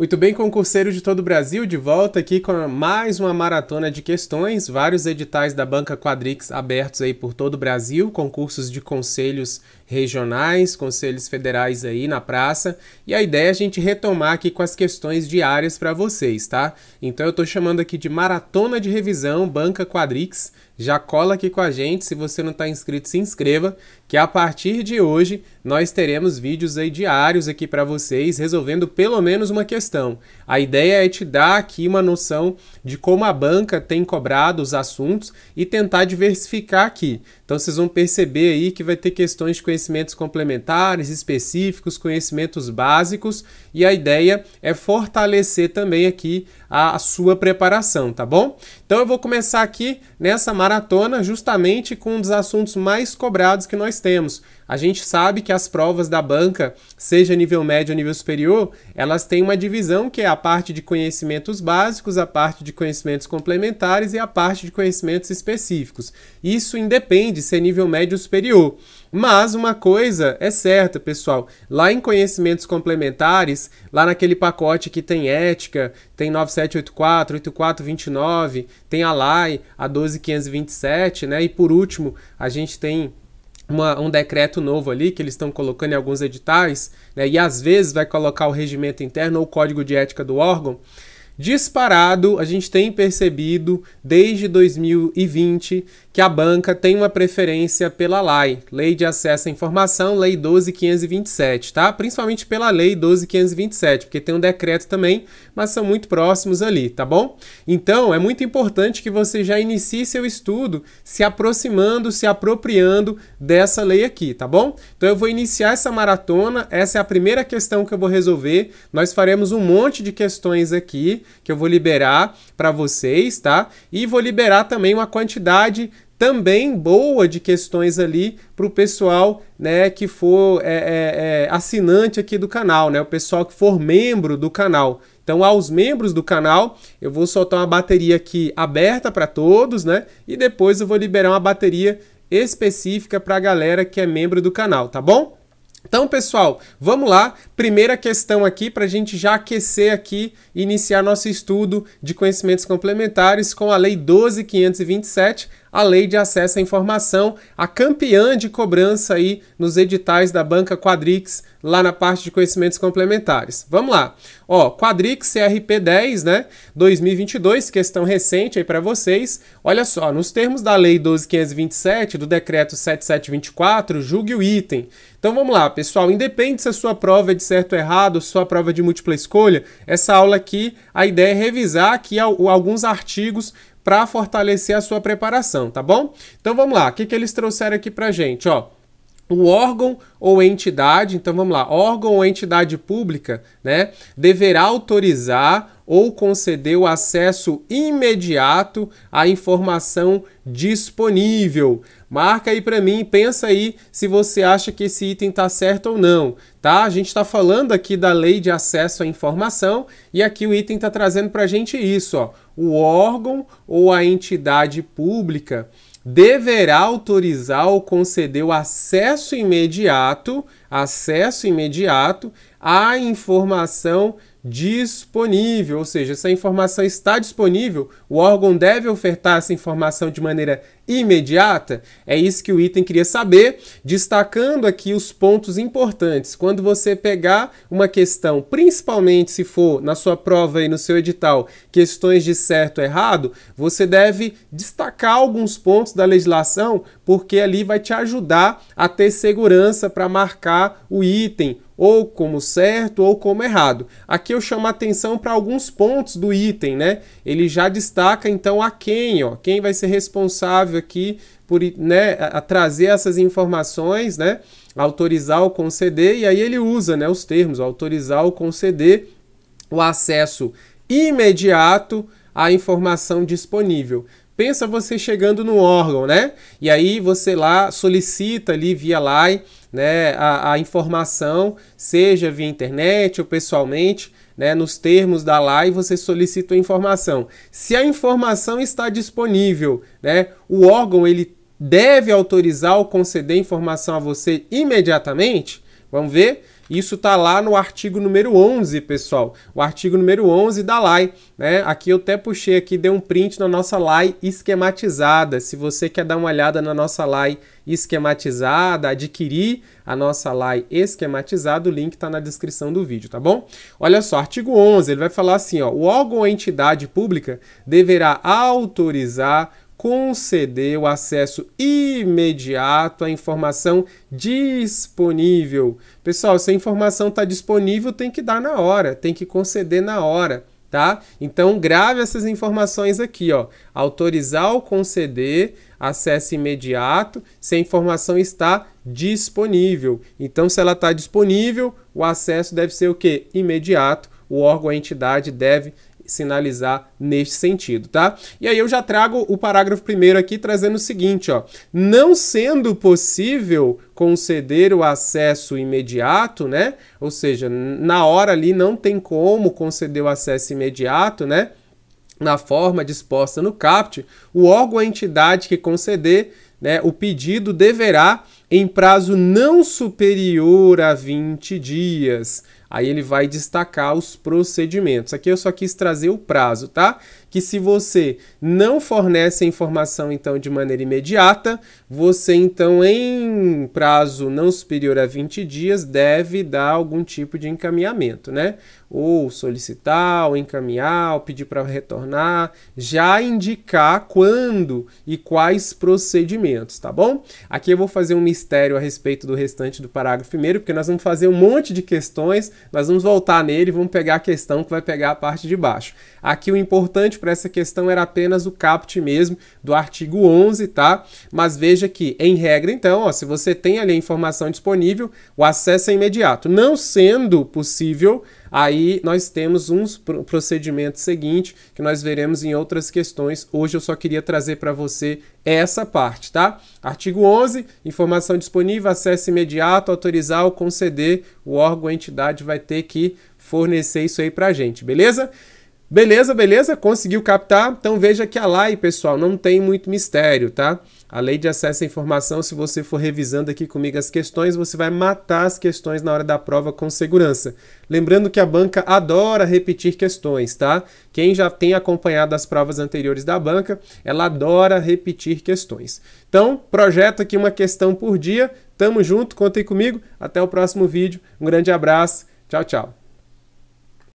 Muito bem, concurseiro de todo o Brasil, de volta aqui com mais uma maratona de questões, vários editais da Banca Quadrix abertos aí por todo o Brasil, concursos de conselhos regionais, conselhos federais aí na praça, e a ideia é a gente retomar aqui com as questões diárias para vocês, tá? Então eu estou chamando aqui de maratona de revisão Banca Quadrix, já cola aqui com a gente, se você não está inscrito, se inscreva, que a partir de hoje nós teremos vídeos aí diários aqui para vocês resolvendo pelo menos uma questão. A ideia é te dar aqui uma noção de como a banca tem cobrado os assuntos e tentar diversificar aqui. Então vocês vão perceber aí que vai ter questões de conhecimentos complementares, específicos, conhecimentos básicos e a ideia é fortalecer também aqui a, a sua preparação, tá bom? Então eu vou começar aqui nessa maratona justamente com um dos assuntos mais cobrados que nós temos a gente sabe que as provas da banca, seja nível médio ou nível superior, elas têm uma divisão que é a parte de conhecimentos básicos, a parte de conhecimentos complementares e a parte de conhecimentos específicos. Isso independe se é nível médio ou superior. Mas uma coisa é certa, pessoal, lá em conhecimentos complementares, lá naquele pacote que tem ética, tem 9784, 8429, tem a LAI, a 12527, né? E por último, a gente tem uma, um decreto novo ali que eles estão colocando em alguns editais, né, e às vezes vai colocar o regimento interno ou o código de ética do órgão. Disparado, a gente tem percebido desde 2020 que a banca tem uma preferência pela LAI, Lei de Acesso à Informação, Lei 12.527, tá? Principalmente pela Lei 12.527, porque tem um decreto também, mas são muito próximos ali, tá bom? Então, é muito importante que você já inicie seu estudo se aproximando, se apropriando dessa lei aqui, tá bom? Então, eu vou iniciar essa maratona, essa é a primeira questão que eu vou resolver. Nós faremos um monte de questões aqui que eu vou liberar para vocês, tá? E vou liberar também uma quantidade também boa de questões ali para o pessoal né, que for é, é, é, assinante aqui do canal, né, o pessoal que for membro do canal. Então, aos membros do canal, eu vou soltar uma bateria aqui aberta para todos, né? E depois eu vou liberar uma bateria específica para a galera que é membro do canal, tá bom? Então, pessoal, vamos lá. Primeira questão aqui para a gente já aquecer aqui iniciar nosso estudo de conhecimentos complementares com a Lei 12.527, a Lei de Acesso à Informação, a campeã de cobrança aí nos editais da banca Quadrix, lá na parte de conhecimentos complementares. Vamos lá. Ó, Quadrix CRP 10, né? 2022, questão recente aí para vocês. Olha só, nos termos da Lei 12527 do decreto 7724, julgue o item. Então vamos lá, pessoal, independe se a sua prova é de certo ou errado, sua prova é de múltipla escolha, essa aula aqui, a ideia é revisar aqui alguns artigos para fortalecer a sua preparação, tá bom? Então vamos lá, o que, que eles trouxeram aqui para gente? Ó, o órgão ou entidade, então vamos lá, órgão ou entidade pública, né, deverá autorizar ou conceder o acesso imediato à informação disponível. Marca aí para mim, pensa aí se você acha que esse item tá certo ou não, tá? A gente está falando aqui da lei de acesso à informação e aqui o item tá trazendo para gente isso, ó, o órgão ou a entidade pública deverá autorizar ou conceder o acesso imediato, acesso imediato à informação disponível, ou seja, essa informação está disponível, o órgão deve ofertar essa informação de maneira imediata? É isso que o item queria saber, destacando aqui os pontos importantes. Quando você pegar uma questão, principalmente se for na sua prova e no seu edital, questões de certo e errado, você deve destacar alguns pontos da legislação, porque ali vai te ajudar a ter segurança para marcar o item ou como certo ou como errado. Aqui eu chamo a atenção para alguns pontos do item, né? Ele já destaca então a quem, ó, quem vai ser responsável aqui por né, a trazer essas informações, né, autorizar ou conceder, e aí ele usa né, os termos, autorizar ou conceder o acesso imediato à informação disponível. Pensa você chegando no órgão, né? E aí você lá solicita ali via LAI né, a, a informação, seja via internet ou pessoalmente, né, nos termos da LAI, você solicita a informação. Se a informação está disponível, né, o órgão ele deve autorizar ou conceder informação a você imediatamente? Vamos ver? Isso está lá no artigo número 11, pessoal. O artigo número 11 da LAI, né? Aqui eu até puxei aqui, dei um print na nossa LAI esquematizada. Se você quer dar uma olhada na nossa LAI esquematizada, adquirir a nossa LAI esquematizada, o link está na descrição do vídeo, tá bom? Olha só, artigo 11, ele vai falar assim, ó, o órgão ou entidade pública deverá autorizar conceder o acesso imediato à informação disponível. Pessoal, se a informação está disponível, tem que dar na hora, tem que conceder na hora, tá? Então grave essas informações aqui, ó. Autorizar ou conceder acesso imediato se a informação está disponível. Então, se ela está disponível, o acesso deve ser o quê? Imediato. O órgão, a entidade deve sinalizar neste sentido, tá? E aí eu já trago o parágrafo primeiro aqui trazendo o seguinte, ó: não sendo possível conceder o acesso imediato, né? Ou seja, na hora ali não tem como conceder o acesso imediato, né? Na forma disposta no CAPT, o órgão ou entidade que conceder né, o pedido deverá em prazo não superior a 20 dias. Aí ele vai destacar os procedimentos. Aqui eu só quis trazer o prazo, tá? Que se você não fornece a informação então de maneira imediata, você então em prazo não superior a 20 dias deve dar algum tipo de encaminhamento, né? Ou solicitar, ou encaminhar, ou pedir para retornar, já indicar quando e quais procedimentos, tá bom? Aqui eu vou fazer um mistério a respeito do restante do parágrafo primeiro, porque nós vamos fazer um monte de questões, nós vamos voltar nele, vamos pegar a questão que vai pegar a parte de baixo. Aqui o importante para essa questão era apenas o caput mesmo do artigo 11, tá? Mas veja que, em regra, então, ó, se você tem ali a informação disponível, o acesso é imediato. Não sendo possível, Aí nós temos um procedimento seguinte que nós veremos em outras questões. Hoje eu só queria trazer para você essa parte, tá? Artigo 11, informação disponível, acesso imediato, autorizar ou conceder, o órgão, a entidade vai ter que fornecer isso aí para a gente, beleza? Beleza, beleza, conseguiu captar? Então veja que a lei, pessoal, não tem muito mistério, tá? A lei de acesso à informação, se você for revisando aqui comigo as questões, você vai matar as questões na hora da prova com segurança. Lembrando que a banca adora repetir questões, tá? Quem já tem acompanhado as provas anteriores da banca, ela adora repetir questões. Então, projeto aqui uma questão por dia. Tamo junto, contem comigo. Até o próximo vídeo. Um grande abraço. Tchau, tchau.